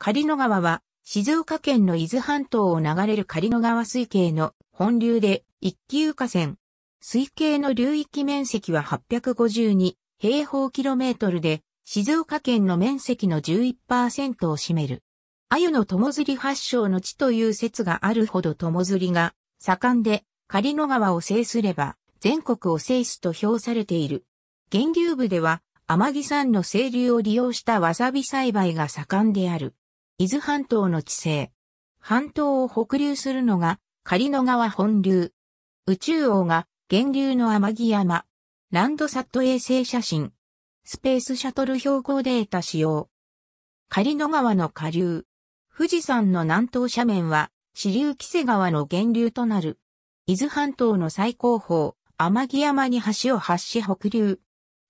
狩野川は静岡県の伊豆半島を流れる狩野川水系の本流で一級河川。水系の流域面積は852平方キロメートルで静岡県の面積の11%を占める。鮎の友釣り発祥の地という説があるほど友釣りが盛んで狩野川を制すれば全国を制すと評されている。源流部では天城山の清流を利用したわさび栽培が盛んである。伊豆半島の地勢。半島を北流するのが、狩野川本流。宇宙王が、源流の天城山。ランドサット衛星写真。スペースシャトル標高データ使用。狩野川の下流。富士山の南東斜面は、支流木瀬川の源流となる。伊豆半島の最高峰、天城山に橋を発し北流。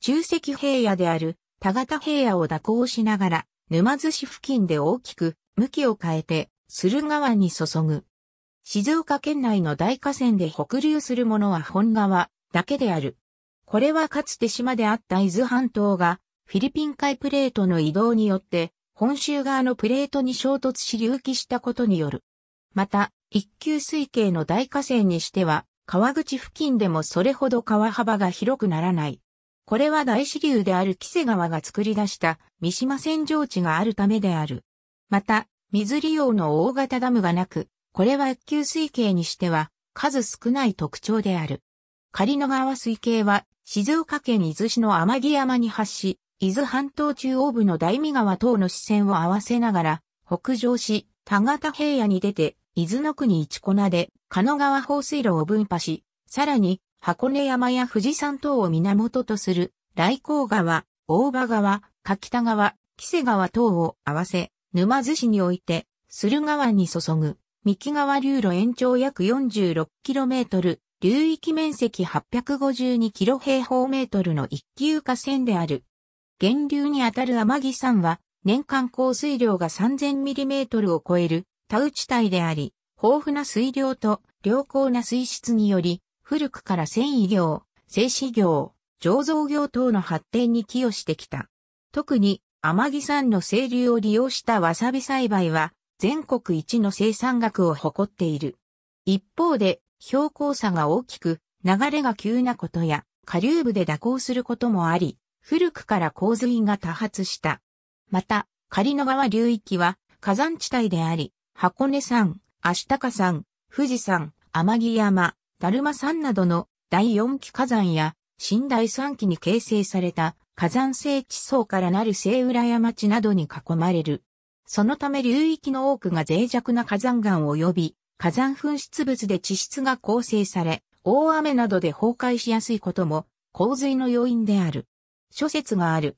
中石平野である、田形平野を蛇行しながら、沼津市付近で大きく向きを変えて駿河湾に注ぐ。静岡県内の大河川で北流するものは本川だけである。これはかつて島であった伊豆半島がフィリピン海プレートの移動によって本州側のプレートに衝突し隆起したことによる。また、一級水系の大河川にしては川口付近でもそれほど川幅が広くならない。これは大支流である木瀬川が作り出した三島扇状地があるためである。また、水利用の大型ダムがなく、これは一級水系にしては数少ない特徴である。狩野川水系は静岡県伊豆市の天城山に発し、伊豆半島中央部の大見川等の視線を合わせながら北上し、田形平野に出て、伊豆の国一粉で、加野川放水路を分派し、さらに、箱根山や富士山等を源とする、来光川、大場川、柿田川、木瀬川等を合わせ、沼津市において、駿河湾に注ぐ、三木川流路延長約 46km、流域面積 852km 平方メートルの一級河川である。源流にあたる天城山は、年間降水量が 3000mm を超える、田内帯であり、豊富な水量と良好な水質により、古くから繊維業、製紙業、醸造業等の発展に寄与してきた。特に、天城山の清流を利用したわさび栽培は、全国一の生産額を誇っている。一方で、標高差が大きく、流れが急なことや、下流部で蛇行することもあり、古くから洪水が多発した。また、仮の川流域は火山地帯であり、箱根山、足高山、富士山、天城山、ダルマ山などの第四期火山や新第三期に形成された火山性地層からなる聖浦山地などに囲まれる。そのため流域の多くが脆弱な火山岩及び火山噴出物で地質が構成され、大雨などで崩壊しやすいことも洪水の要因である。諸説がある。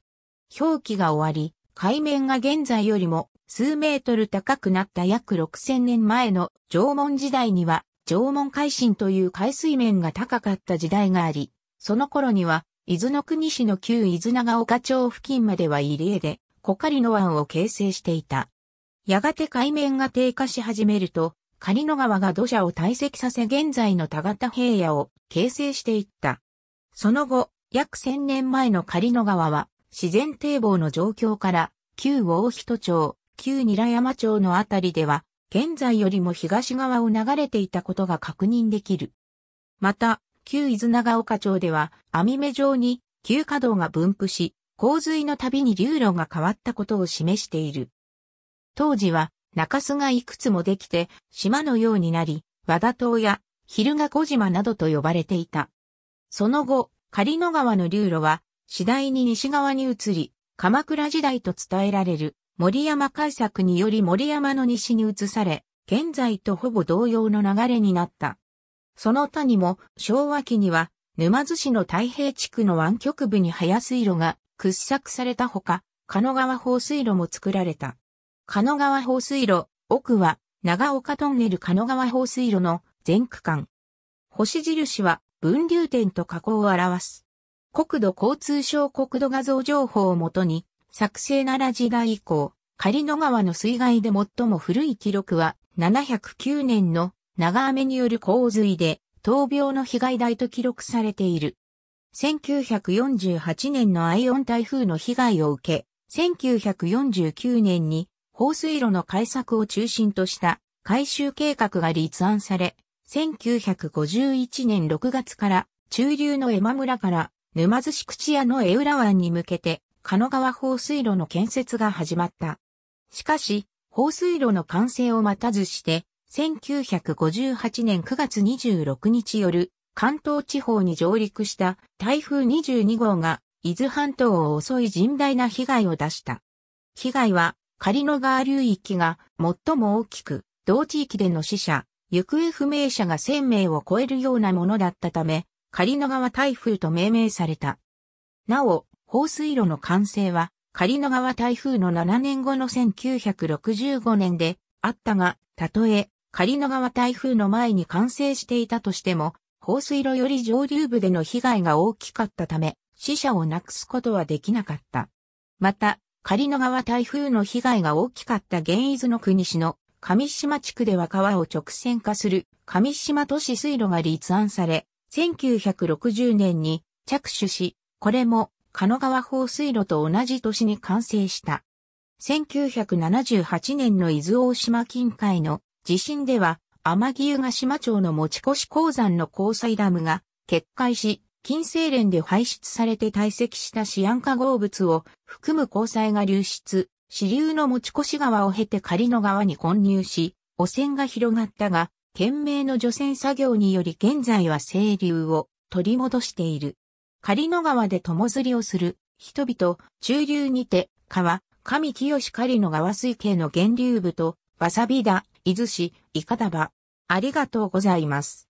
表記が終わり、海面が現在よりも数メートル高くなった約6000年前の縄文時代には縄文海進という海水面が高かった時代があり、その頃には、伊豆の国市の旧伊豆長岡町付近までは入江で、小狩野湾を形成していた。やがて海面が低下し始めると、狩野川が土砂を堆積させ現在の田形平野を形成していった。その後、約千年前の狩野川は、自然堤防の状況から、旧大人町、旧韮山町のあたりでは、現在よりも東側を流れていたことが確認できる。また、旧伊豆長岡町では、網目状に旧華道が分布し、洪水のたびに流路が変わったことを示している。当時は、中州がいくつもできて、島のようになり、和田島や、昼賀小島などと呼ばれていた。その後、狩野川の流路は、次第に西側に移り、鎌倉時代と伝えられる。森山改作により森山の西に移され、現在とほぼ同様の流れになった。その他にも、昭和期には、沼津市の太平地区の湾曲部に早水路が掘削されたほか、鹿野川放水路も作られた。鹿野川放水路、奥は、長岡トンネル鹿野川放水路の全区間。星印は、分流点と加工を表す。国土交通省国土画像情報をもとに、作成奈良時代以降、狩野川の水害で最も古い記録は、709年の長雨による洪水で、闘病の被害大と記録されている。1948年のアイオン台風の被害を受け、1949年に放水路の改作を中心とした改修計画が立案され、1951年6月から中流の江間村から沼津市口屋の江浦湾に向けて神奈川放水路の建設が始まった。しかし、放水路の完成を待たずして、1958年9月26日夜、関東地方に上陸した台風22号が伊豆半島を襲い甚大な被害を出した。被害は狩野川流域が最も大きく、同地域での死者、行方不明者が1000名を超えるようなものだったため、狩野川台風と命名された。なお、放水路の完成は、仮の川台風の7年後の1965年であったが、たとえ、仮の川台風の前に完成していたとしても、放水路より上流部での被害が大きかったため、死者をなくすことはできなかった。また、仮の川台風の被害が大きかった現伊豆の国市の上島地区では川を直線化する上島都市水路が立案され、1960年に着手し、これも神奈川放水路と同じ年に完成した。1978年の伊豆大島近海の地震では、天城湯ヶ島町の持ち越し鉱山の鉱載ダムが決壊し、金星連で排出されて堆積したシアン化合物を含む鉱載が流出、支流の持ち越し川を経て仮の川に混入し、汚染が広がったが、懸命の除染作業により現在は清流を取り戻している。狩野川で友釣りをする人々、中流にて、川、上清狩野川水系の源流部と、わさび田、伊豆市、いかだば。ありがとうございます。